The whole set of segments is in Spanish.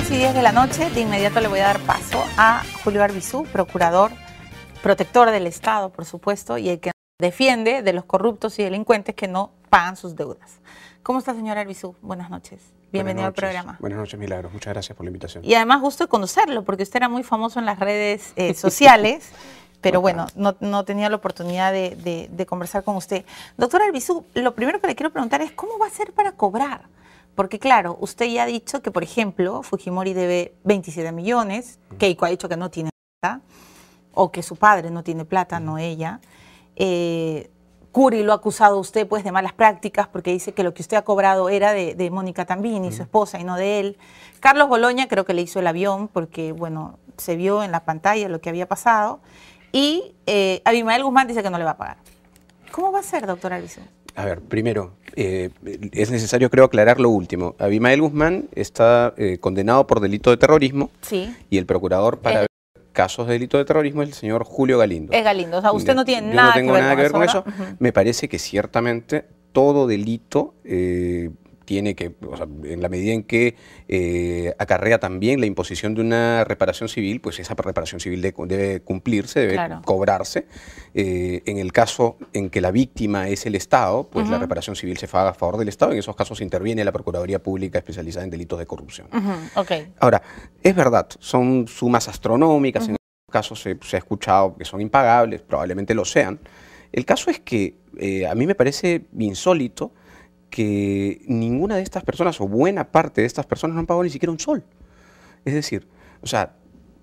y 10 de la noche. De inmediato le voy a dar paso a Julio Arbizú, procurador, protector del Estado, por supuesto, y el que defiende de los corruptos y delincuentes que no pagan sus deudas. ¿Cómo está, señor Arbizú? Buenas noches. Bienvenido al programa. Buenas noches, Milagros. Muchas gracias por la invitación. Y además, gusto de conocerlo, porque usted era muy famoso en las redes eh, sociales, pero bueno, no, no, tenía la oportunidad de, de conversar con usted. Doctor Arbizú, lo primero que le quiero preguntar es, ¿cómo va a ser para cobrar? Porque claro, usted ya ha dicho que, por ejemplo, Fujimori debe 27 millones, Keiko ha dicho que no tiene plata, o que su padre no tiene plata, no ella. Eh, Curi lo ha acusado usted pues, de malas prácticas porque dice que lo que usted ha cobrado era de, Mónica Tambini, su esposa, y no de él. Carlos Boloña creo que le hizo el avión porque, bueno, se vio en la pantalla lo que había pasado. Y eh, Abimael Guzmán dice que no le va a pagar. ¿Cómo va a ser, doctor Alison? A ver, primero, eh, es necesario, creo, aclarar lo último. Abimael Guzmán está eh, condenado por delito de terrorismo sí. y el procurador para eh. casos de delito de terrorismo es el señor Julio Galindo. Es Galindo, o sea, usted no tiene nada, que ver con eso. Me parece que ciertamente todo delito tiene que, o sea, en la medida en que eh, acarrea también la imposición de una reparación civil, pues esa reparación civil debe cumplirse, debe cobrarse. Eh, en el caso en que la víctima es el Estado, pues la reparación civil se paga a favor del Estado. En esos casos interviene la Procuraduría Pública especializada en delitos de corrupción. Ahora, es verdad, son sumas astronómicas, en algunos casos se, ha escuchado que son impagables, probablemente lo sean. El caso es que eh, a mí me parece insólito que ninguna de estas personas o buena parte de estas personas no han pagado ni siquiera un sol. Es decir, o sea,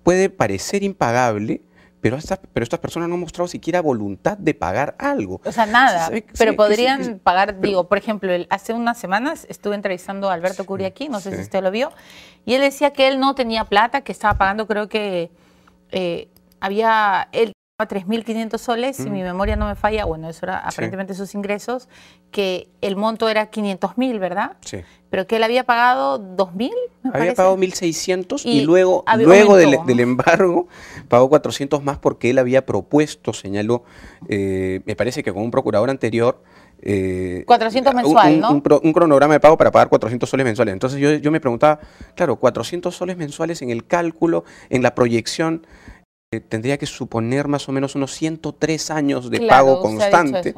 puede parecer impagable, pero estas, pero estas personas no han mostrado siquiera voluntad de pagar algo. O sea, nada. Pero podrían pagar, digo, por ejemplo, hace unas semanas estuve entrevistando a Alberto Curia aquí, no sé si usted lo vio, y él decía que él no tenía plata, que estaba pagando, creo que eh, había, él 3.500 soles, si mi memoria no me falla, bueno, eso era aparentemente sus ingresos, que el monto era 500.000, ¿verdad? Sí. Pero que él había pagado 2.000, Había pagado 1.600 y, luego, luego del, embargo pagó 400 más porque él había propuesto, señaló, eh, me parece que con un procurador anterior, eh, 400 mensual, ¿no? Un, cronograma de pago para pagar 400 soles mensuales. Entonces yo, yo, me preguntaba, claro, 400 soles mensuales en el cálculo, en la proyección tendría que suponer más o menos unos 103 años de pago constante.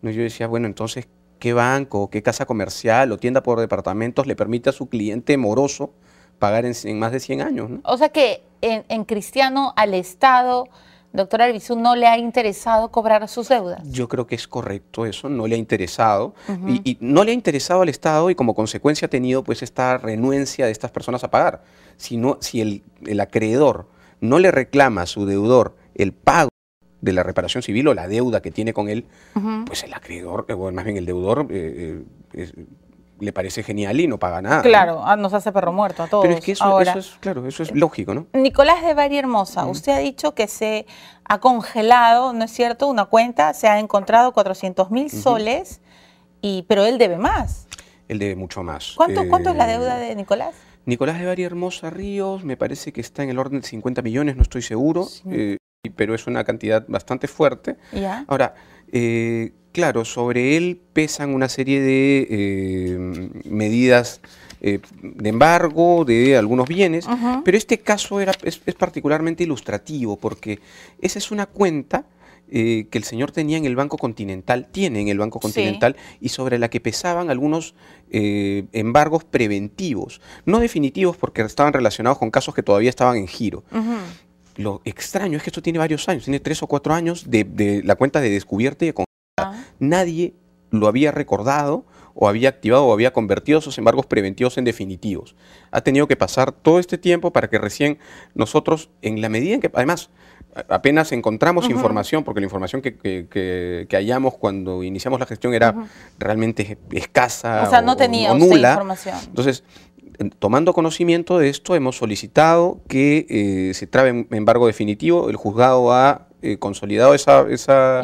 ¿No? Yo decía, bueno, entonces, ¿qué banco, qué casa comercial o tienda por departamentos le permite a su cliente moroso pagar en, más de 100 años? O sea que en, Cristiano al Estado... Doctor Albizu, ¿no le ha interesado cobrar sus deudas? Yo creo que es correcto eso, no le ha interesado. y, no le ha interesado al Estado y como consecuencia ha tenido pues esta renuencia de estas personas a pagar. Si, si el acreedor no le reclama a su deudor el pago de la reparación civil o la deuda que tiene con él, pues el acreedor, eh, o más bien el deudor, eh, eh, le parece genial y no paga nada. Claro, ah, nos hace perro muerto a todos. Pero es que eso, es, claro, es lógico, ¿no? Nicolás de Bari Hermosa, usted ha dicho que se ha congelado, ¿no es cierto?, una cuenta, se ha encontrado 400 mil soles, y, pero él debe más. Él debe mucho más. ¿Cuánto, ¿Cuánto es la deuda de Nicolás? Nicolás de Bari Hermosa Ríos, me parece que está en el orden de 50 millones, no estoy seguro, eh, pero es una cantidad bastante fuerte. Ahora, eh, claro, sobre él pesan una serie de eh, medidas de embargo de algunos bienes, pero este caso era, es, particularmente ilustrativo porque esa es una cuenta eh, que el señor tenía en el Banco Continental, tiene en el Banco Continental, y sobre la que pesaban algunos eh, embargos preventivos, no definitivos porque estaban relacionados con casos que todavía estaban en giro. Lo extraño es que esto tiene varios años, tiene tres o cuatro años de, la cuenta de descubierta y de congelada. Ah. Nadie lo había recordado o había activado o había convertido esos embargos preventivos en definitivos. Ha tenido que pasar todo este tiempo para que recién nosotros, en la medida en que, además, apenas encontramos información, porque la información que, hallamos cuando iniciamos la gestión era realmente escasa o, tenía nula. Entonces, tomando conocimiento de esto, hemos solicitado que eh, se trabe embargo definitivo. El juzgado ha eh, consolidado esa, esa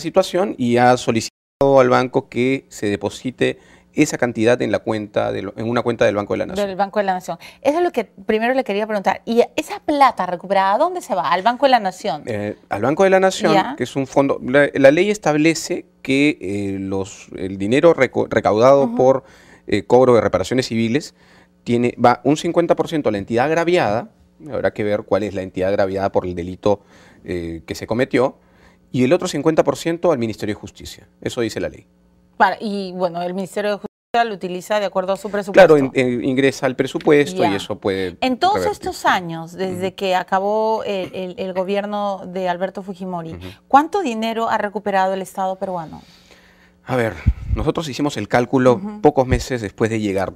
situación y ha solicitado al banco que se deposite esa cantidad en, la cuenta en una cuenta del Banco de la Nación. Del Banco de la Nación. Eso es lo que primero le quería preguntar. ¿Y esa plata recuperada ¿a dónde se va? ¿Al Banco de la Nación? Eh, al Banco de la Nación, que es un fondo... La, ley establece que eh, los, el dinero recaudado por eh, cobro de reparaciones civiles tiene, va un 50% a la entidad agraviada, habrá que ver cuál es la entidad agraviada por el delito que se cometió, y el otro 50% al Ministerio de Justicia. Eso dice la ley. y bueno, el Ministerio de lo utiliza de acuerdo a su presupuesto. Claro, eh, ingresa al presupuesto y eso puede... En todos estos años, desde que acabó el, gobierno de Alberto Fujimori, ¿cuánto dinero ha recuperado el Estado peruano? A ver, nosotros hicimos el cálculo pocos meses después de llegar.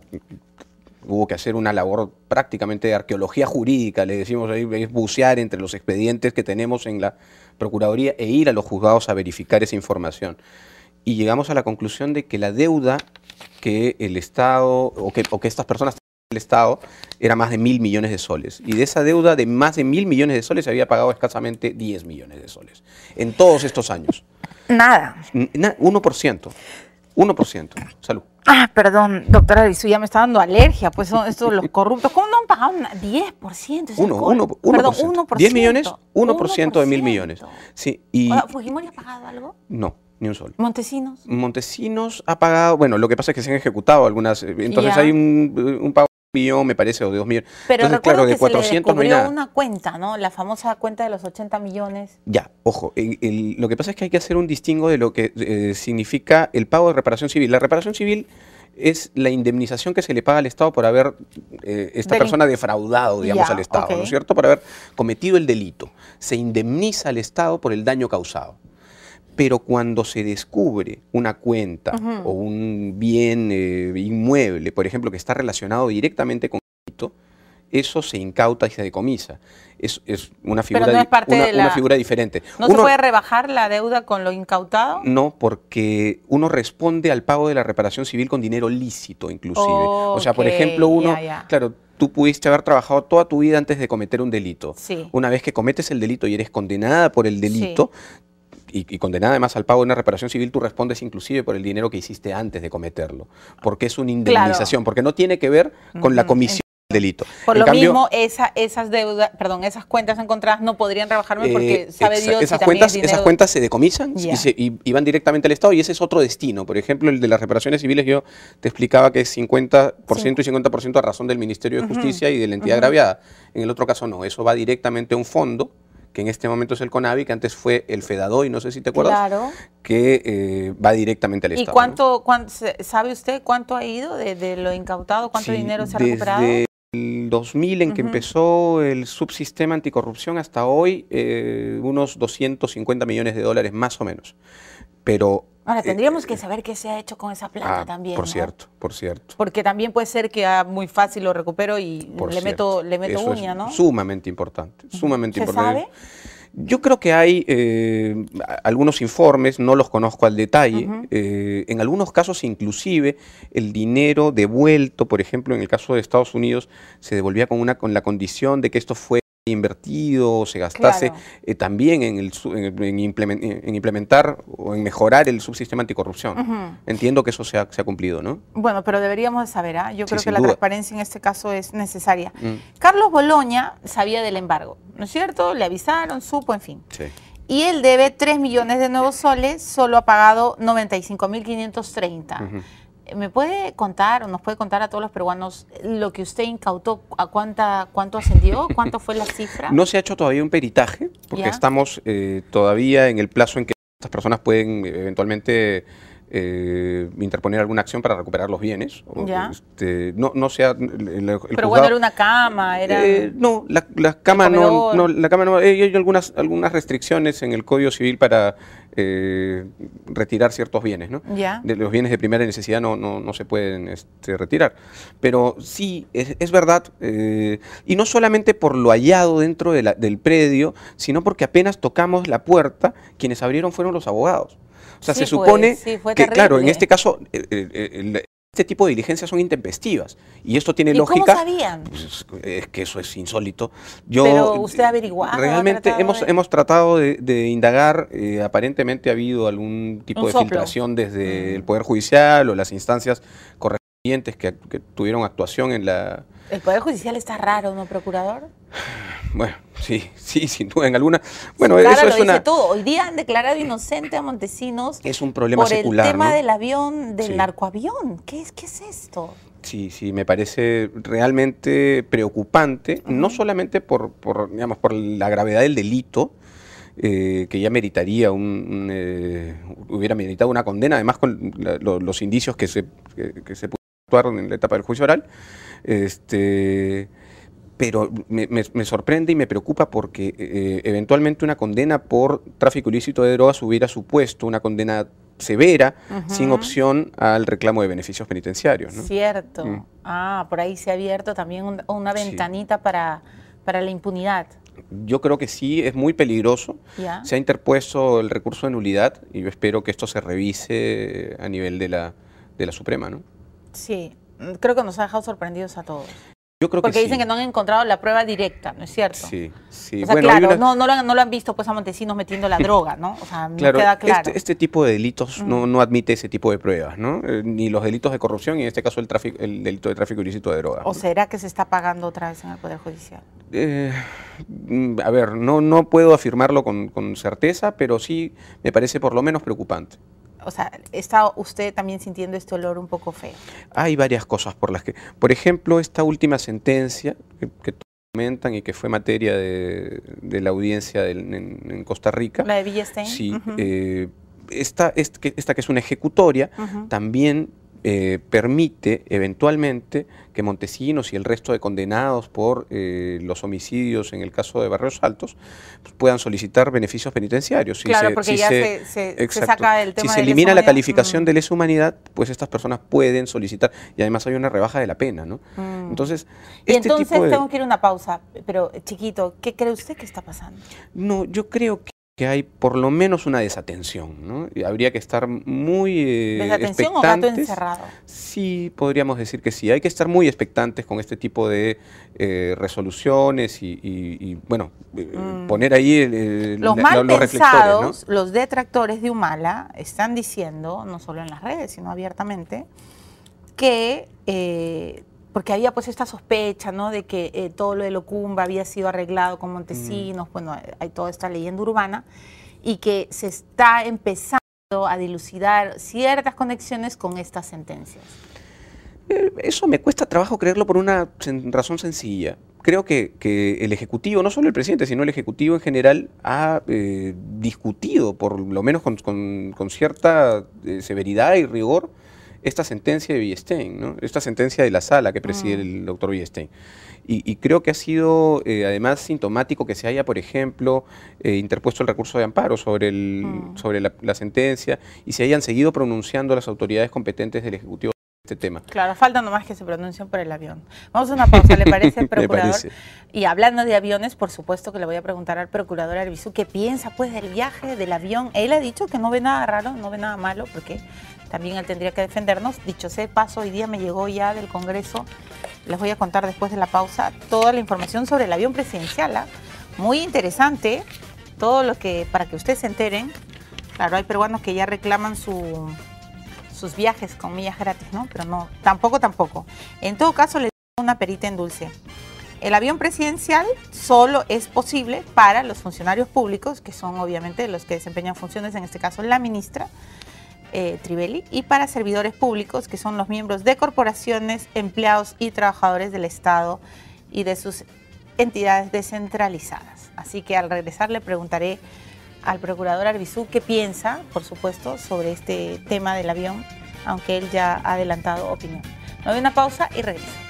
Hubo que hacer una labor prácticamente de arqueología jurídica, le decimos ahí, es bucear entre los expedientes que tenemos en la Procuraduría e ir a los juzgados a verificar esa información y llegamos a la conclusión de que la deuda que el Estado o que, o que estas personas el Estado era más de mil millones de soles. Y de esa deuda de más de mil millones de soles se había pagado escasamente 10 millones de soles. En todos estos años. Nada. 1%. 1%. Salud. Ah, perdón, doctora y ya me está dando alergia, pues son estos los corruptos. ¿Cómo no han pagado 10%? perdón, 1%. 10 millones, 1%, de mil millones. Sí, y, ¿Fujimori ha pagado algo? No. Ni un sol. ¿Montesinos? Montesinos ha pagado, bueno, lo que pasa es que se han ejecutado algunas, eh, entonces hay un, eh, un pago millón, me parece, o de dos millones Pero claro, que de 400 se le una cuenta, ¿no? La famosa cuenta de los 80 millones. Ya, ojo, lo que pasa es que hay que hacer un distingo de lo que eh, significa el pago de reparación civil. La reparación civil es la indemnización que se le paga al Estado por haber esta persona defraudado, digamos, al Estado, ¿no es cierto? Por haber cometido el delito. Se indemniza al Estado por el daño causado pero cuando se descubre una cuenta o un bien eh, inmueble, por ejemplo, que está relacionado directamente con el delito, eso se incauta y se decomisa. Es, una figura, diferente. ¿No se puede rebajar la deuda con lo incautado? No, porque uno responde al pago de la reparación civil con dinero lícito, inclusive. o sea, por ejemplo, uno, claro, tú pudiste haber trabajado toda tu vida antes de cometer un delito. Una vez que cometes el delito y eres condenada por el delito, y, condenada además al pago de una reparación civil, tú respondes inclusive por el dinero que hiciste antes de cometerlo, porque es una indemnización, porque no tiene que ver con la comisión del delito. Por lo mismo, esa, esas deudas, perdón, esas cuentas encontradas no podrían rebajarme porque eh, sabe Dios esas cuentas, Esas cuentas se decomisan y, van directamente al Estado y ese es otro destino. Por ejemplo, el de las reparaciones civiles yo te explicaba que es 50% y 50% a razón del Ministerio de Justicia y de la entidad agraviada. En el otro caso no, eso va directamente a un fondo que en este momento es el CONAVI, que antes fue el y no sé si te acuerdas, que eh, va directamente al Estado. ¿Y cuánto, sabe usted cuánto ha ido de, lo incautado? ¿Cuánto dinero se ha recuperado? desde El 2000 en que empezó el subsistema anticorrupción hasta hoy, eh, unos 250 millones de dólares más o menos. Pero Ahora, eh, tendríamos eh, que eh. saber qué se ha hecho con esa plata ah, también. Por cierto, por cierto. Porque también puede ser que ah, muy fácil lo recupero y le meto, le meto uña, ¿no? Sumamente importante, sumamente ¿Se importante. Sabe? Yo creo que hay algunos informes, no los conozco al detalle, en algunos casos inclusive el dinero devuelto, por ejemplo, en el caso de Estados Unidos, se devolvía con, una, con la condición de que esto fue invertido, se gastase eh, también en, el, eh, en, implementar o en mejorar el subsistema anticorrupción. Entiendo que eso se ha, cumplido, ¿no? Bueno, pero deberíamos de saber, ¿ah? yo creo que la transparencia en este caso es necesaria. Mm. Carlos Boloña sabía del embargo, ¿no es cierto? Le avisaron, supo, en fin. Y él debe 3 millones de nuevos soles, solo ha pagado 95.530. ¿Me puede contar o nos puede contar a todos los peruanos lo que usted incautó? ¿A cuánta, cuánto ascendió? ¿Cuánto fue la cifra? No se ha hecho todavía un peritaje porque estamos eh, todavía en el plazo en que estas personas pueden eh, eventualmente eh, interponer alguna acción para recuperar los bienes. Este, no, sea. Pero bueno, era una cama, era. Eh, no, la, cama no, La cama no. Eh, hay, algunas, algunas restricciones en el Código Civil para retirar ciertos bienes, ¿no? De los bienes de primera necesidad no, no, se pueden este, retirar. Pero sí, es, verdad, y no solamente por lo hallado dentro del predio, sino porque apenas tocamos la puerta, quienes abrieron fueron los abogados. O sea, se pues, supone que, claro, en este caso, eh, eh, este tipo de diligencias son intempestivas y esto tiene ¿Y lógica. ¿Cómo sabían? Pues, es que eso es insólito. Yo, Pero usted averiguó. Realmente hemos, hemos tratado de, indagar. Eh, aparentemente ha habido algún tipo de filtración desde mm. el Poder Judicial o las instancias correspondientes que, que tuvieron actuación en la. El Poder Judicial está raro, ¿no, procurador? Bueno, sí, sí, sin duda en alguna. Bueno, eso es una... todo. Hoy día han declarado inocente a Montesinos. Es un problema por el tema del avión, del narcoavión. ¿Qué es, ¿Qué es esto? Sí, sí, me parece realmente preocupante, no solamente por, digamos, por la gravedad del delito, eh, que ya meritaría un, eh, hubiera meritado una condena, además con los indicios que se, que, se actuar en la etapa del juicio oral, este, pero me, sorprende y me preocupa porque eh, eh, eventualmente una condena por tráfico ilícito de drogas hubiera supuesto una condena severa, sin opción al reclamo de beneficios penitenciarios. Cierto. Mm. Ah, por ahí se ha abierto también una ventanita para, la impunidad. Yo creo que sí, es muy peligroso. Se ha interpuesto el recurso de nulidad y yo espero que esto se revise a nivel de la, de la Suprema. ¿no? Sí, creo que nos ha dejado sorprendidos a todos. Porque dicen que no han encontrado la prueba directa, ¿no es cierto? Sí, sí. O bueno, claro, no, lo han, visto pues a Montesinos metiendo la droga, ¿no? O sea, claro, queda claro. Este, este tipo de delitos mm. no, admite ese tipo de pruebas, ¿no? Eh, ni los delitos de corrupción y en este caso el, delito de tráfico ilícito de droga. ¿O será que se está pagando otra vez en el Poder Judicial? Eh, mm, a ver, no, no puedo afirmarlo con certeza, pero sí me parece por lo menos preocupante o sea, está usted también sintiendo este olor un poco feo. Hay varias cosas por las que, por ejemplo, esta última sentencia que, que comentan y que fue materia de, la audiencia en, Costa Rica. La de Villestein. Sí. Eh, esta, esta, que es una ejecutoria, también eh, permite eventualmente que Montesinos y el resto de condenados por eh, los homicidios en el caso de Barrios Altos pues, puedan solicitar beneficios penitenciarios. Si se, se, Si elimina la calificación de mm. lesa humanidad, pues estas personas pueden solicitar y además hay una rebaja de la pena, ¿no? Mm. Entonces, y este entonces tengo que ir a una pausa, pero chiquito, ¿qué cree usted que está pasando? No, yo creo que que hay por lo menos una desatención. ¿no? habría que estar muy eh, ¿Desatención o gato encerrado? Sí, podríamos decir que sí. Hay que estar muy expectantes con este tipo de eh, resoluciones y, bueno, eh, mm. poner ahí los, los Los detractores de Humala están diciendo, no solo en las redes, sino abiertamente, que porque había pues esta sospecha, ¿no? De que eh, todo lo de Locumba había sido arreglado con Montesinos, mm. bueno, hay toda esta leyenda urbana, y que se está empezando a dilucidar ciertas conexiones con estas sentencias. Eh, eso me cuesta trabajo creerlo por una razón sencilla. Creo que, que, el Ejecutivo, no solo el presidente, sino el Ejecutivo en general, ha eh, discutido, por lo menos con, con, cierta severidad y rigor, esta sentencia de Billestein, ¿no? esta sentencia de la sala que preside mm. el doctor Villestein. Y, creo que ha sido eh, además sintomático que se haya, por ejemplo, eh, interpuesto el recurso de amparo sobre, mm. la sentencia y se hayan seguido pronunciando las autoridades competentes del Ejecutivo. Este tema. Claro, falta nomás que se pronuncien por el avión. Vamos a una pausa, ¿le parece, procurador? Y hablando de aviones, por supuesto que le voy a preguntar al procurador Arbizú, qué piensa pues del viaje, del avión. Él ha dicho que no ve nada raro, no ve nada malo, porque también él tendría que defendernos. Dicho sea paso, hoy día me llegó ya del Congreso, les voy a contar después de la pausa, toda la información sobre el avión presidencial. ¿ah? Muy interesante, todo lo que, para que ustedes se enteren. Claro, hay peruanos que ya reclaman su sus viajes, millas gratis, ¿no? Pero no, tampoco, tampoco. En todo caso, le doy una perita en dulce. El avión presidencial solo es posible para los funcionarios públicos, que son obviamente los que desempeñan funciones, en este caso la ministra eh, y para servidores públicos, que son los miembros de corporaciones, empleados y trabajadores del Estado y de sus entidades descentralizadas. Así que al regresar le preguntaré al procurador Arbizú qué piensa, por supuesto, sobre este tema del avión, aunque él ya ha adelantado opinión. No hay una pausa y regreso.